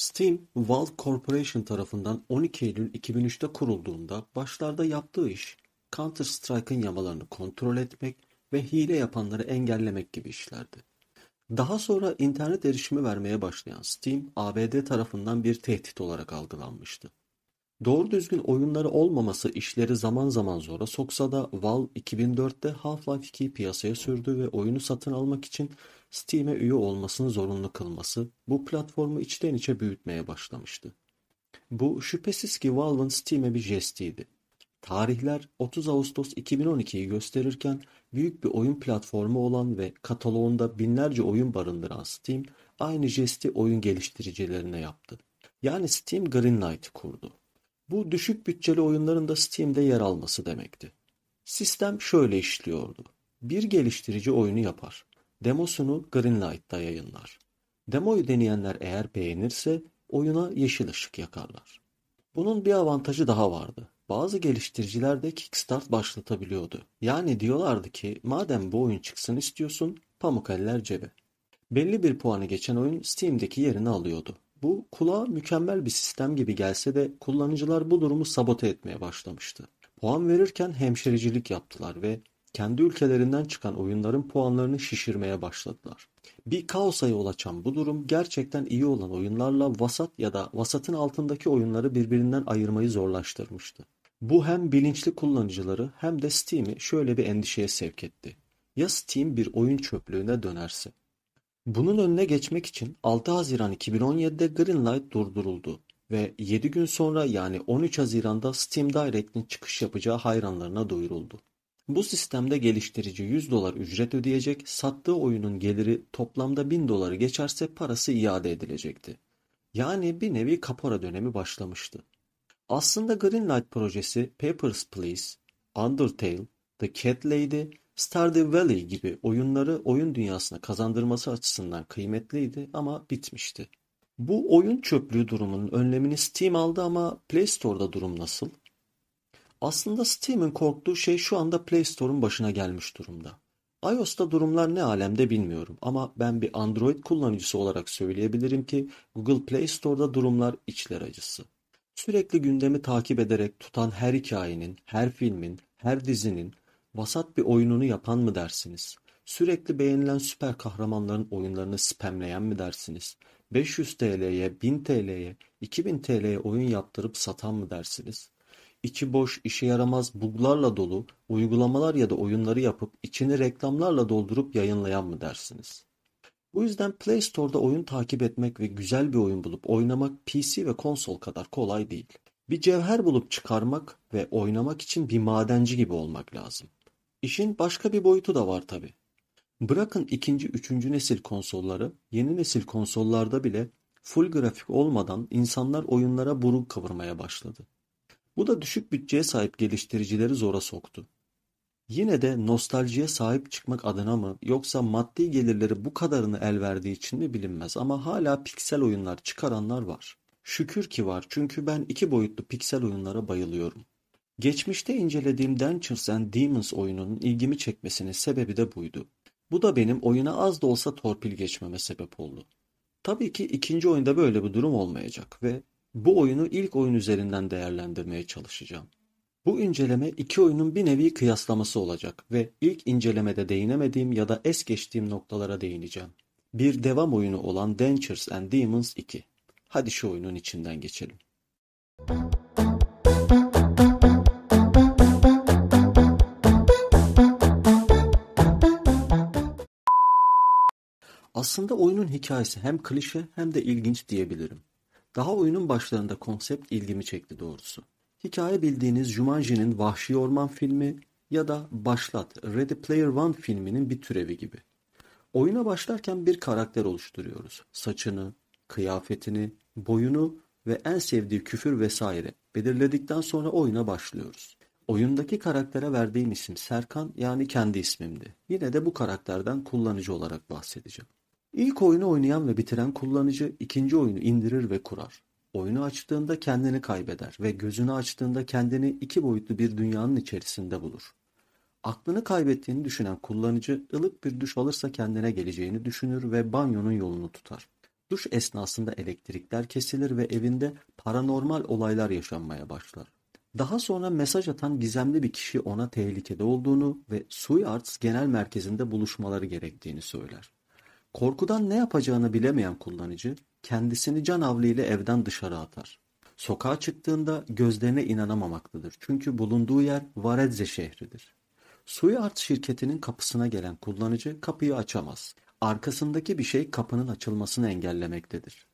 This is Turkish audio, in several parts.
Steam, Valve Corporation tarafından 12 Eylül 2003'te kurulduğunda başlarda yaptığı iş Counter-Strike'ın yamalarını kontrol etmek ve hile yapanları engellemek gibi işlerdi. Daha sonra internet erişimi vermeye başlayan Steam, ABD tarafından bir tehdit olarak algılanmıştı. Doğru düzgün oyunları olmaması işleri zaman zaman zora soksa da Valve 2004'te Half-Life 2'yi piyasaya sürdü ve oyunu satın almak için Steam'e üye olmasını zorunlu kılması bu platformu içten içe büyütmeye başlamıştı. Bu şüphesiz ki Valve'ın Steam'e bir jestiydi. Tarihler 30 Ağustos 2012'yi gösterirken büyük bir oyun platformu olan ve kataloğunda binlerce oyun barındıran Steam aynı jesti oyun geliştiricilerine yaptı. Yani Steam Greenlight kurdu. Bu düşük bütçeli oyunların da Steam'de yer alması demekti. Sistem şöyle işliyordu. Bir geliştirici oyunu yapar. Demosunu Greenlight'ta yayınlar. Demoyu deneyenler eğer beğenirse oyuna yeşil ışık yakarlar. Bunun bir avantajı daha vardı. Bazı geliştiriciler de Kickstart başlatabiliyordu. Yani diyorlardı ki madem bu oyun çıksın istiyorsun pamuk eller cebe. Belli bir puanı geçen oyun Steam'deki yerini alıyordu. Bu kulağa mükemmel bir sistem gibi gelse de kullanıcılar bu durumu sabote etmeye başlamıştı. Puan verirken hemşericilik yaptılar ve kendi ülkelerinden çıkan oyunların puanlarını şişirmeye başladılar. Bir kaosa yol açan bu durum gerçekten iyi olan oyunlarla vasat ya da vasatın altındaki oyunları birbirinden ayırmayı zorlaştırmıştı. Bu hem bilinçli kullanıcıları hem de Steam'i şöyle bir endişeye sevk etti. Ya Steam bir oyun çöplüğüne dönerse? Bunun önüne geçmek için 6 Haziran 2017'de Greenlight durduruldu ve 7 gün sonra yani 13 Haziran'da Steam Direct'in çıkış yapacağı hayranlarına duyuruldu. Bu sistemde geliştirici 100 dolar ücret ödeyecek, sattığı oyunun geliri toplamda 1000 doları geçerse parası iade edilecekti. Yani bir nevi kapora dönemi başlamıştı. Aslında Greenlight projesi Papers, Please, Undertale, The Cat Lady Stardew Valley gibi oyunları oyun dünyasına kazandırması açısından kıymetliydi ama bitmişti. Bu oyun çöplüğü durumunun önlemini Steam aldı ama Play Store'da durum nasıl? Aslında Steam'in korktuğu şey şu anda Play Store'un başına gelmiş durumda. iOS'ta durumlar ne alemde bilmiyorum ama ben bir Android kullanıcısı olarak söyleyebilirim ki Google Play Store'da durumlar içler acısı. Sürekli gündemi takip ederek tutan her hikayenin, her filmin, her dizinin, Vasat bir oyununu yapan mı dersiniz? Sürekli beğenilen süper kahramanların oyunlarını spamleyen mi dersiniz? 500 TL'ye, 1000 TL'ye, 2000 TL'ye oyun yaptırıp satan mı dersiniz? İçi boş, işe yaramaz buglarla dolu uygulamalar ya da oyunları yapıp içini reklamlarla doldurup yayınlayan mı dersiniz? Bu yüzden Play Store'da oyun takip etmek ve güzel bir oyun bulup oynamak PC ve konsol kadar kolay değil. Bir cevher bulup çıkarmak ve oynamak için bir madenci gibi olmak lazım. İşin başka bir boyutu da var tabi. Bırakın ikinci, üçüncü nesil konsolları, yeni nesil konsollarda bile full grafik olmadan insanlar oyunlara burun kıvırmaya başladı. Bu da düşük bütçeye sahip geliştiricileri zora soktu. Yine de nostaljiye sahip çıkmak adına mı yoksa maddi gelirleri bu kadarını el verdiği için mi bilinmez ama hala piksel oyunlar çıkaranlar var. Şükür ki var çünkü ben iki boyutlu piksel oyunlara bayılıyorum. Geçmişte incelediğim Dungeons and Demons oyununun ilgimi çekmesinin sebebi de buydu. Bu da benim oyuna az da olsa torpil geçmeme sebep oldu. Tabii ki ikinci oyunda böyle bir durum olmayacak ve bu oyunu ilk oyun üzerinden değerlendirmeye çalışacağım. Bu inceleme iki oyunun bir nevi kıyaslaması olacak ve ilk incelemede değinemediğim ya da es geçtiğim noktalara değineceğim. Bir devam oyunu olan Dentures and Demons 2. Hadi şu oyunun içinden geçelim. Aslında oyunun hikayesi hem klişe hem de ilginç diyebilirim. Daha oyunun başlarında konsept ilgimi çekti doğrusu. Hikaye bildiğiniz Jumanji'nin Vahşi Orman filmi ya da Başlat Ready Player One filminin bir türevi gibi. Oyuna başlarken bir karakter oluşturuyoruz. Saçını, kıyafetini, boyunu ve en sevdiği küfür vesaire belirledikten sonra oyuna başlıyoruz. Oyundaki karaktere verdiğim isim Serkan yani kendi ismimdi. Yine de bu karakterden kullanıcı olarak bahsedeceğim. İlk oyunu oynayan ve bitiren kullanıcı ikinci oyunu indirir ve kurar. Oyunu açtığında kendini kaybeder ve gözünü açtığında kendini iki boyutlu bir dünyanın içerisinde bulur. Aklını kaybettiğini düşünen kullanıcı ılık bir duş alırsa kendine geleceğini düşünür ve banyonun yolunu tutar. Duş esnasında elektrikler kesilir ve evinde paranormal olaylar yaşanmaya başlar. Daha sonra mesaj atan gizemli bir kişi ona tehlikede olduğunu ve suyarts genel merkezinde buluşmaları gerektiğini söyler. Korkudan ne yapacağını bilemeyen kullanıcı kendisini can ile evden dışarı atar. Sokağa çıktığında gözlerine inanamamaktadır. Çünkü bulunduğu yer Varezze şehridir. Suyart şirketinin kapısına gelen kullanıcı kapıyı açamaz. Arkasındaki bir şey kapının açılmasını engellemektedir.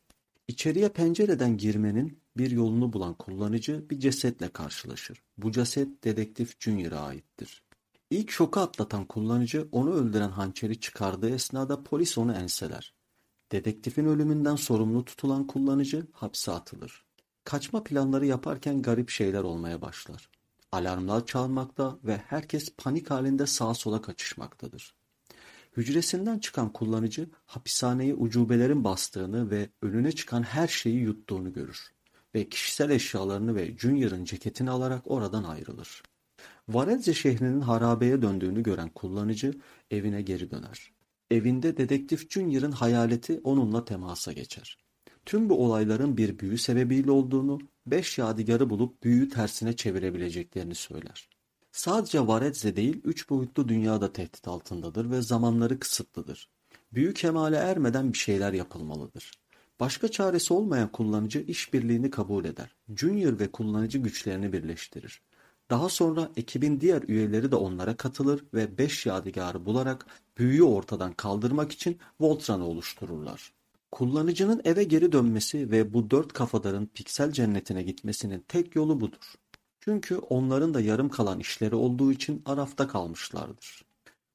İçeriye pencereden girmenin bir yolunu bulan kullanıcı bir cesetle karşılaşır. Bu ceset dedektif Junior'a aittir. İlk şoku atlatan kullanıcı onu öldüren hançeri çıkardığı esnada polis onu enseler. Dedektifin ölümünden sorumlu tutulan kullanıcı hapse atılır. Kaçma planları yaparken garip şeyler olmaya başlar. Alarmlar çalmakta ve herkes panik halinde sağa sola kaçışmaktadır. Hücresinden çıkan kullanıcı hapishaneyi ucubelerin bastığını ve önüne çıkan her şeyi yuttuğunu görür ve kişisel eşyalarını ve Junior'ın ceketini alarak oradan ayrılır. Varelze şehrinin harabeye döndüğünü gören kullanıcı evine geri döner. Evinde dedektif Junior'ın hayaleti onunla temasa geçer. Tüm bu olayların bir büyü sebebiyle olduğunu, beş yadigarı bulup büyü tersine çevirebileceklerini söyler. Sadece Varetse değil, üç boyutlu dünya da tehdit altındadır ve zamanları kısıtlıdır. Büyü kemale ermeden bir şeyler yapılmalıdır. Başka çaresi olmayan kullanıcı işbirliğini kabul eder. Junior ve kullanıcı güçlerini birleştirir. Daha sonra ekibin diğer üyeleri de onlara katılır ve 5 yadigarı bularak büyüyü ortadan kaldırmak için Voltran'ı oluştururlar. Kullanıcının eve geri dönmesi ve bu dört kafadarın piksel cennetine gitmesinin tek yolu budur. Çünkü onların da yarım kalan işleri olduğu için arafta kalmışlardır.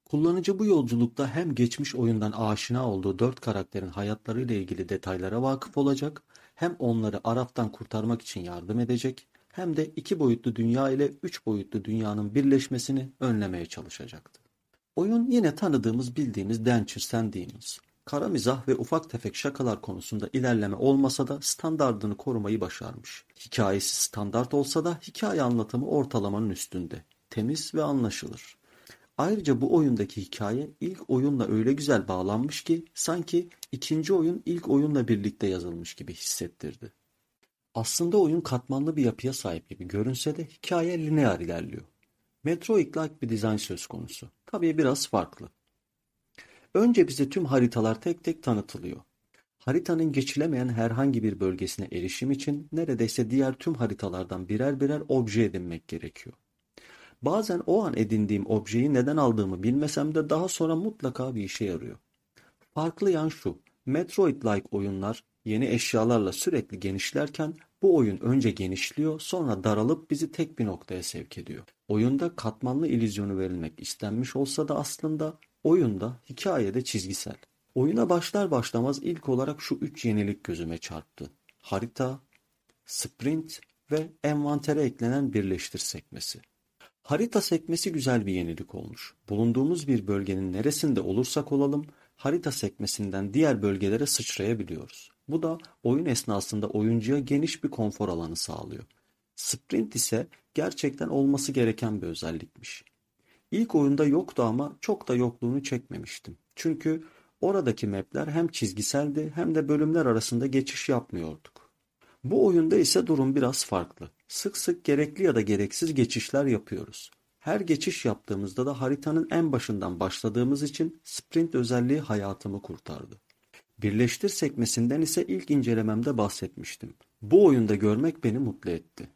Kullanıcı bu yolculukta hem geçmiş oyundan aşina olduğu dört karakterin hayatlarıyla ilgili detaylara vakıf olacak, hem onları araftan kurtarmak için yardım edecek, hem de iki boyutlu dünya ile üç boyutlu dünyanın birleşmesini önlemeye çalışacaktı. Oyun yine tanıdığımız bildiğimiz Dencher Sandines. Kara mizah ve ufak tefek şakalar konusunda ilerleme olmasa da standardını korumayı başarmış. Hikayesi standart olsa da hikaye anlatımı ortalamanın üstünde. Temiz ve anlaşılır. Ayrıca bu oyundaki hikaye ilk oyunla öyle güzel bağlanmış ki sanki ikinci oyun ilk oyunla birlikte yazılmış gibi hissettirdi. Aslında oyun katmanlı bir yapıya sahip gibi görünse de hikaye lineer ilerliyor. Metroid-like bir dizayn söz konusu. Tabii biraz farklı. Önce bize tüm haritalar tek tek tanıtılıyor. Haritanın geçilemeyen herhangi bir bölgesine erişim için neredeyse diğer tüm haritalardan birer birer obje edinmek gerekiyor. Bazen o an edindiğim objeyi neden aldığımı bilmesem de daha sonra mutlaka bir işe yarıyor. Farklı yan şu, Metroid-like oyunlar yeni eşyalarla sürekli genişlerken bu oyun önce genişliyor sonra daralıp bizi tek bir noktaya sevk ediyor. Oyunda katmanlı illüzyonu verilmek istenmiş olsa da aslında oyunda hikayede çizgisel. Oyuna başlar başlamaz ilk olarak şu üç yenilik gözüme çarptı. Harita, sprint ve envantere eklenen birleştir sekmesi. Harita sekmesi güzel bir yenilik olmuş. Bulunduğumuz bir bölgenin neresinde olursak olalım harita sekmesinden diğer bölgelere sıçrayabiliyoruz. Bu da oyun esnasında oyuncuya geniş bir konfor alanı sağlıyor. Sprint ise gerçekten olması gereken bir özellikmiş. İlk oyunda yoktu ama çok da yokluğunu çekmemiştim. Çünkü oradaki mapler hem çizgiseldi hem de bölümler arasında geçiş yapmıyorduk. Bu oyunda ise durum biraz farklı. Sık sık gerekli ya da gereksiz geçişler yapıyoruz. Her geçiş yaptığımızda da haritanın en başından başladığımız için sprint özelliği hayatımı kurtardı. Birleştir sekmesinden ise ilk incelememde bahsetmiştim. Bu oyunda görmek beni mutlu etti.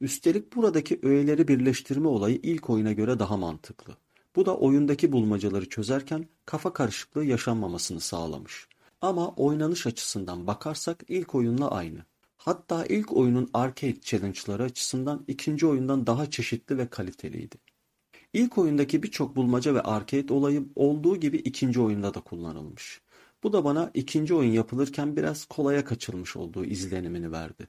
Üstelik buradaki öğeleri birleştirme olayı ilk oyuna göre daha mantıklı. Bu da oyundaki bulmacaları çözerken kafa karışıklığı yaşanmamasını sağlamış. Ama oynanış açısından bakarsak ilk oyunla aynı. Hatta ilk oyunun arcade challenge'ları açısından ikinci oyundan daha çeşitli ve kaliteliydi. İlk oyundaki birçok bulmaca ve arcade olayı olduğu gibi ikinci oyunda da kullanılmış. Bu da bana ikinci oyun yapılırken biraz kolaya kaçılmış olduğu izlenimini verdi.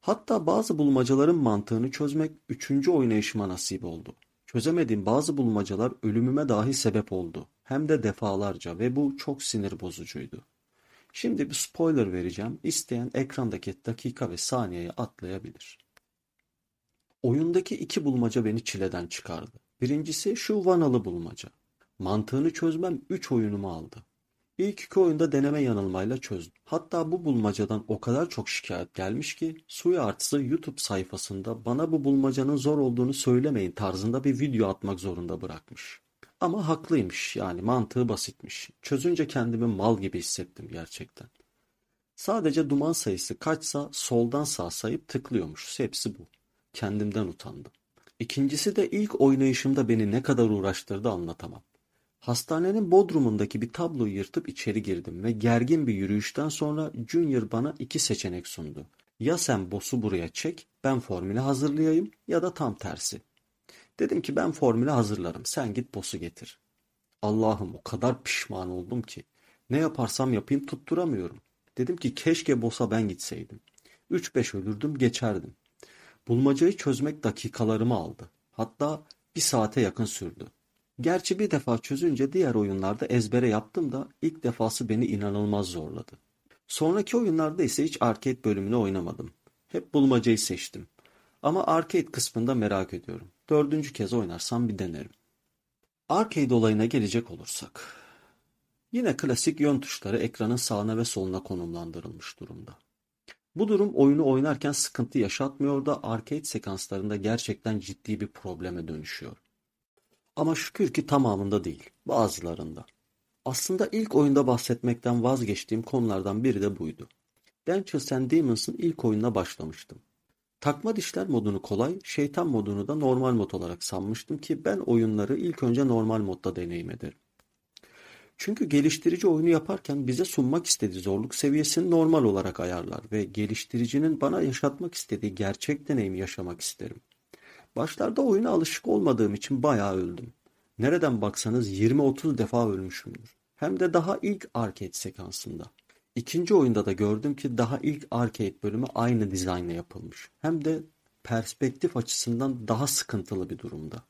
Hatta bazı bulmacaların mantığını çözmek üçüncü oynayışıma nasip oldu. Çözemediğim bazı bulmacalar ölümüme dahi sebep oldu. Hem de defalarca ve bu çok sinir bozucuydu. Şimdi bir spoiler vereceğim. İsteyen ekrandaki dakika ve saniyeye atlayabilir. Oyundaki iki bulmaca beni çileden çıkardı. Birincisi şu vanalı bulmaca. Mantığını çözmem 3 oyunumu aldı. İlk iki oyunda deneme yanılmayla çözdüm. Hatta bu bulmacadan o kadar çok şikayet gelmiş ki suyu artısı YouTube sayfasında bana bu bulmacanın zor olduğunu söylemeyin tarzında bir video atmak zorunda bırakmış. Ama haklıymış yani mantığı basitmiş. Çözünce kendimi mal gibi hissettim gerçekten. Sadece duman sayısı kaçsa soldan sağ sayıp tıklıyormuş. Hepsi bu. Kendimden utandım. İkincisi de ilk oynayışımda beni ne kadar uğraştırdı anlatamam. Hastanenin bodrumundaki bir tabloyu yırtıp içeri girdim ve gergin bir yürüyüşten sonra Junior bana iki seçenek sundu. Ya sen bosu buraya çek, ben formülü hazırlayayım ya da tam tersi. Dedim ki ben formülü hazırlarım, sen git bosu getir. Allah'ım o kadar pişman oldum ki. Ne yaparsam yapayım tutturamıyorum. Dedim ki keşke boss'a ben gitseydim. 3-5 ölürdüm geçerdim. Bulmacayı çözmek dakikalarımı aldı. Hatta bir saate yakın sürdü. Gerçi bir defa çözünce diğer oyunlarda ezbere yaptım da ilk defası beni inanılmaz zorladı. Sonraki oyunlarda ise hiç arcade bölümünü oynamadım. Hep bulmacayı seçtim. Ama arcade kısmında merak ediyorum. Dördüncü kez oynarsam bir denerim. Arcade olayına gelecek olursak. Yine klasik yön tuşları ekranın sağına ve soluna konumlandırılmış durumda. Bu durum oyunu oynarken sıkıntı yaşatmıyor da arcade sekanslarında gerçekten ciddi bir probleme dönüşüyor. Ama şükür ki tamamında değil, bazılarında. Aslında ilk oyunda bahsetmekten vazgeçtiğim konulardan biri de buydu. Dungeons and Demons'ın ilk oyununa başlamıştım. Takma dişler modunu kolay, şeytan modunu da normal mod olarak sanmıştım ki ben oyunları ilk önce normal modda deneyim ederim. Çünkü geliştirici oyunu yaparken bize sunmak istediği zorluk seviyesini normal olarak ayarlar ve geliştiricinin bana yaşatmak istediği gerçek deneyimi yaşamak isterim. Başlarda oyuna alışık olmadığım için bayağı öldüm. Nereden baksanız 20-30 defa ölmüşümdür. Hem de daha ilk arcade sekansında. İkinci oyunda da gördüm ki daha ilk arcade bölümü aynı dizaynla yapılmış. Hem de perspektif açısından daha sıkıntılı bir durumda.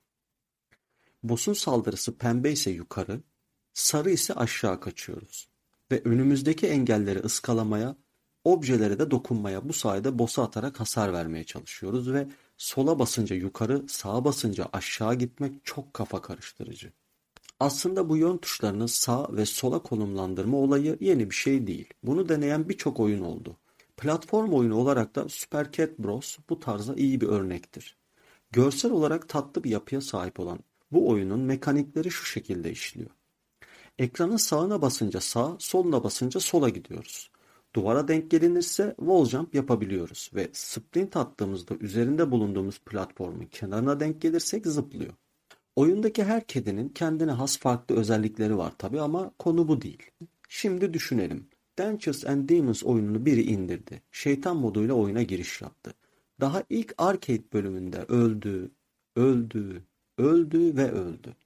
Boss'un saldırısı pembe ise yukarı, sarı ise aşağı kaçıyoruz. Ve önümüzdeki engelleri ıskalamaya, objelere de dokunmaya bu sayede boss'a atarak hasar vermeye çalışıyoruz ve sola basınca yukarı, sağa basınca aşağı gitmek çok kafa karıştırıcı. Aslında bu yön tuşlarını sağ ve sola konumlandırma olayı yeni bir şey değil. Bunu deneyen birçok oyun oldu. Platform oyunu olarak da Super Cat Bros bu tarza iyi bir örnektir. Görsel olarak tatlı bir yapıya sahip olan bu oyunun mekanikleri şu şekilde işliyor. Ekranın sağına basınca sağ, soluna basınca sola gidiyoruz. Duvara denk gelinirse wall jump yapabiliyoruz ve sprint attığımızda üzerinde bulunduğumuz platformun kenarına denk gelirsek zıplıyor. Oyundaki her kedinin kendine has farklı özellikleri var tabi ama konu bu değil. Şimdi düşünelim. Dungeons and Demons oyununu biri indirdi. Şeytan moduyla oyuna giriş yaptı. Daha ilk arcade bölümünde öldü, öldü, öldü ve öldü.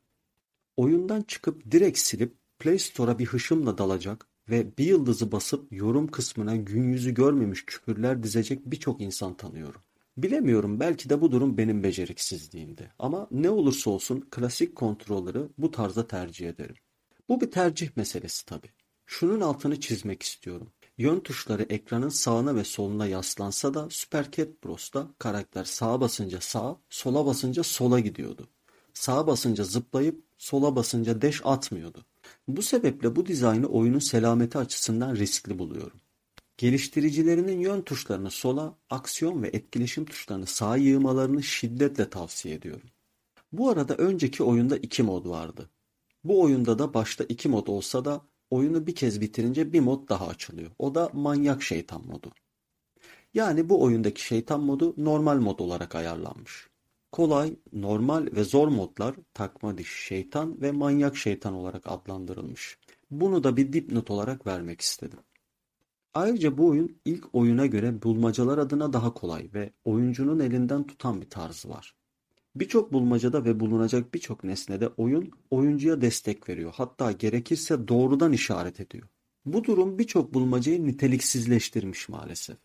Oyundan çıkıp direkt silip Play Store'a bir hışımla dalacak, ve bir yıldızı basıp yorum kısmına gün yüzü görmemiş küfürler dizecek birçok insan tanıyorum. Bilemiyorum belki de bu durum benim beceriksizliğimdi ama ne olursa olsun klasik kontrolleri bu tarza tercih ederim. Bu bir tercih meselesi tabi. Şunun altını çizmek istiyorum. Yön tuşları ekranın sağına ve soluna yaslansa da Super Cat Bros'ta karakter sağa basınca sağ, sola basınca sola gidiyordu. Sağa basınca zıplayıp sola basınca deş atmıyordu. Bu sebeple bu dizaynı oyunun selameti açısından riskli buluyorum. Geliştiricilerinin yön tuşlarını sola, aksiyon ve etkileşim tuşlarını sağa yığmalarını şiddetle tavsiye ediyorum. Bu arada önceki oyunda iki mod vardı. Bu oyunda da başta iki mod olsa da oyunu bir kez bitirince bir mod daha açılıyor. O da manyak şeytan modu. Yani bu oyundaki şeytan modu normal mod olarak ayarlanmış. Kolay, normal ve zor modlar takma dişi şeytan ve manyak şeytan olarak adlandırılmış. Bunu da bir dipnot olarak vermek istedim. Ayrıca bu oyun ilk oyuna göre bulmacalar adına daha kolay ve oyuncunun elinden tutan bir tarzı var. Birçok bulmacada ve bulunacak birçok nesnede oyun oyuncuya destek veriyor. Hatta gerekirse doğrudan işaret ediyor. Bu durum birçok bulmacayı niteliksizleştirmiş maalesef.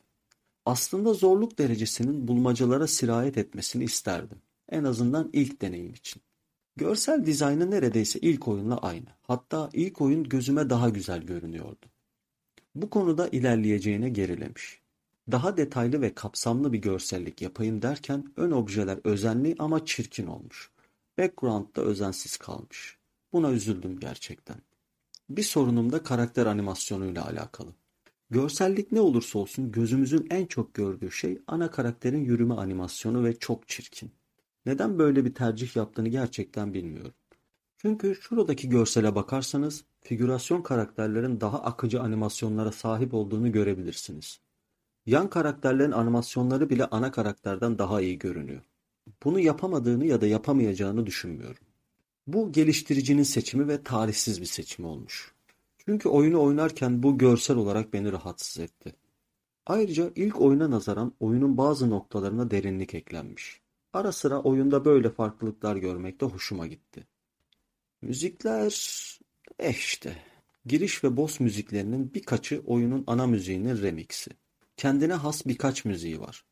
Aslında zorluk derecesinin bulmacalara sirayet etmesini isterdim. En azından ilk deneyim için. Görsel dizaynı neredeyse ilk oyunla aynı. Hatta ilk oyun gözüme daha güzel görünüyordu. Bu konuda ilerleyeceğine gerilemiş. Daha detaylı ve kapsamlı bir görsellik yapayım derken ön objeler özenli ama çirkin olmuş. Background da özensiz kalmış. Buna üzüldüm gerçekten. Bir sorunum da karakter animasyonuyla alakalı. Görsellik ne olursa olsun gözümüzün en çok gördüğü şey ana karakterin yürüme animasyonu ve çok çirkin. Neden böyle bir tercih yaptığını gerçekten bilmiyorum. Çünkü şuradaki görsele bakarsanız figürasyon karakterlerin daha akıcı animasyonlara sahip olduğunu görebilirsiniz. Yan karakterlerin animasyonları bile ana karakterden daha iyi görünüyor. Bunu yapamadığını ya da yapamayacağını düşünmüyorum. Bu geliştiricinin seçimi ve tarihsiz bir seçimi olmuş. Çünkü oyunu oynarken bu görsel olarak beni rahatsız etti. Ayrıca ilk oyuna nazaran oyunun bazı noktalarına derinlik eklenmiş. Ara sıra oyunda böyle farklılıklar görmek de hoşuma gitti. Müzikler... Eh işte. Giriş ve boss müziklerinin birkaçı oyunun ana müziğinin remixi. Kendine has birkaç müziği var.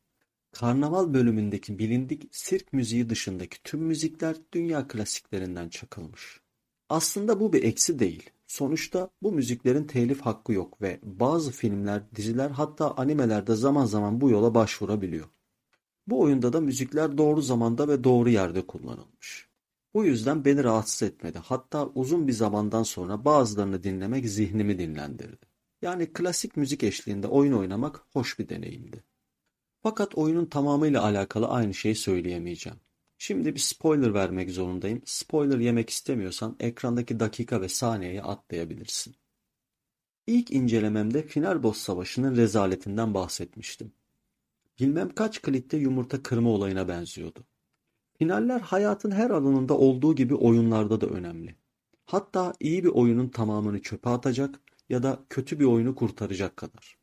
Karnaval bölümündeki bilindik sirk müziği dışındaki tüm müzikler dünya klasiklerinden çakılmış. Aslında bu bir eksi değil. Sonuçta bu müziklerin telif hakkı yok ve bazı filmler, diziler hatta animelerde zaman zaman bu yola başvurabiliyor. Bu oyunda da müzikler doğru zamanda ve doğru yerde kullanılmış. Bu yüzden beni rahatsız etmedi. Hatta uzun bir zamandan sonra bazılarını dinlemek zihnimi dinlendirdi. Yani klasik müzik eşliğinde oyun oynamak hoş bir deneyimdi. Fakat oyunun tamamıyla alakalı aynı şeyi söyleyemeyeceğim. Şimdi bir spoiler vermek zorundayım. Spoiler yemek istemiyorsan ekrandaki dakika ve saniyeyi atlayabilirsin. İlk incelememde Finerbos Savaşı'nın rezaletinden bahsetmiştim. Bilmem kaç klipte yumurta kırma olayına benziyordu. Finaller hayatın her alanında olduğu gibi oyunlarda da önemli. Hatta iyi bir oyunun tamamını çöpe atacak ya da kötü bir oyunu kurtaracak kadar.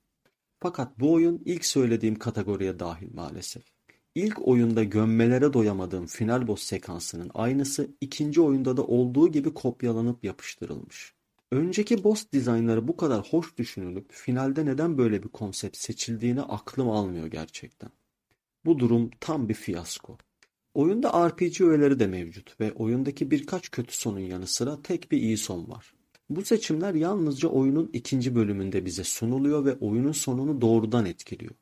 Fakat bu oyun ilk söylediğim kategoriye dahil maalesef. İlk oyunda gömmelere doyamadığım final boss sekansının aynısı ikinci oyunda da olduğu gibi kopyalanıp yapıştırılmış. Önceki boss dizaynları bu kadar hoş düşünülüp finalde neden böyle bir konsept seçildiğini aklım almıyor gerçekten. Bu durum tam bir fiyasko. Oyunda RPG öğeleri de mevcut ve oyundaki birkaç kötü sonun yanı sıra tek bir iyi son var. Bu seçimler yalnızca oyunun ikinci bölümünde bize sunuluyor ve oyunun sonunu doğrudan etkiliyor.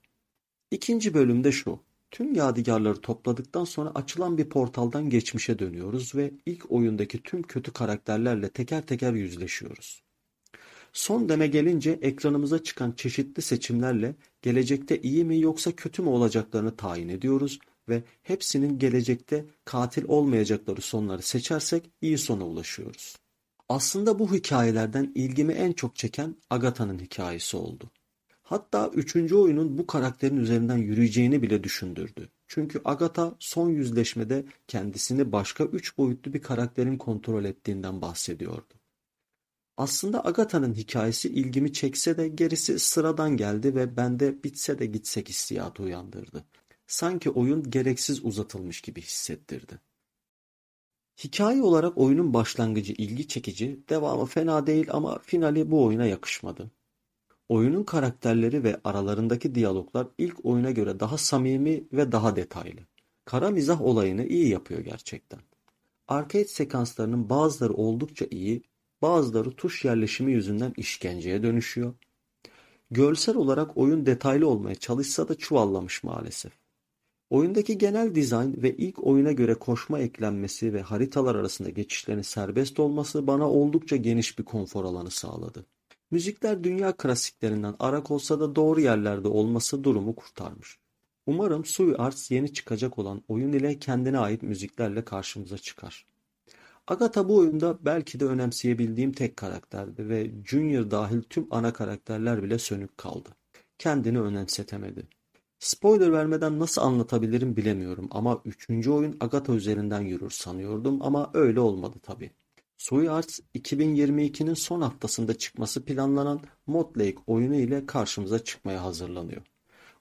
İkinci bölümde şu. Tüm yadigarları topladıktan sonra açılan bir portaldan geçmişe dönüyoruz ve ilk oyundaki tüm kötü karakterlerle teker teker yüzleşiyoruz. Son deme gelince ekranımıza çıkan çeşitli seçimlerle gelecekte iyi mi yoksa kötü mü olacaklarını tayin ediyoruz ve hepsinin gelecekte katil olmayacakları sonları seçersek iyi sona ulaşıyoruz. Aslında bu hikayelerden ilgimi en çok çeken Agatha'nın hikayesi oldu. Hatta üçüncü oyunun bu karakterin üzerinden yürüyeceğini bile düşündürdü. Çünkü Agatha son yüzleşmede kendisini başka üç boyutlu bir karakterin kontrol ettiğinden bahsediyordu. Aslında Agatha'nın hikayesi ilgimi çekse de gerisi sıradan geldi ve bende bitse de gitsek hissiyatı uyandırdı. Sanki oyun gereksiz uzatılmış gibi hissettirdi. Hikaye olarak oyunun başlangıcı ilgi çekici, devamı fena değil ama finali bu oyuna yakışmadı. Oyunun karakterleri ve aralarındaki diyaloglar ilk oyuna göre daha samimi ve daha detaylı. Kara mizah olayını iyi yapıyor gerçekten. Arcade sekanslarının bazıları oldukça iyi, bazıları tuş yerleşimi yüzünden işkenceye dönüşüyor. Görsel olarak oyun detaylı olmaya çalışsa da çuvallamış maalesef. Oyundaki genel dizayn ve ilk oyuna göre koşma eklenmesi ve haritalar arasında geçişlerin serbest olması bana oldukça geniş bir konfor alanı sağladı. Müzikler dünya klasiklerinden arak olsa da doğru yerlerde olması durumu kurtarmış. Umarım Arts yeni çıkacak olan oyun ile kendine ait müziklerle karşımıza çıkar. Agatha bu oyunda belki de önemseyebildiğim tek karakterdi ve Junior dahil tüm ana karakterler bile sönük kaldı. Kendini önemsetemedi. Spoiler vermeden nasıl anlatabilirim bilemiyorum ama 3. oyun Agatha üzerinden yürür sanıyordum ama öyle olmadı tabi. SuiArts 2022'nin son haftasında çıkması planlanan Mod Lake oyunu ile karşımıza çıkmaya hazırlanıyor.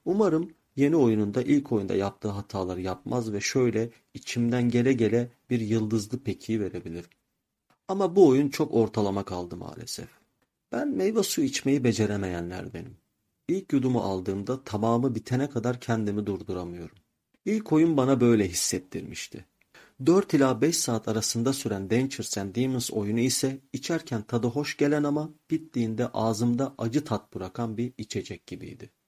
Umarım yeni oyununda ilk oyunda yaptığı hataları yapmaz ve şöyle içimden gele gele bir yıldızlı pekiyi verebilirim. Ama bu oyun çok ortalama kaldı maalesef. Ben meyve suyu içmeyi beceremeyenler benim. İlk yudumu aldığımda tamamı bitene kadar kendimi durduramıyorum. İlk oyun bana böyle hissettirmişti. 4 ila 5 saat arasında süren Dangerous and Demons oyunu ise içerken tadı hoş gelen ama bittiğinde ağzımda acı tat bırakan bir içecek gibiydi.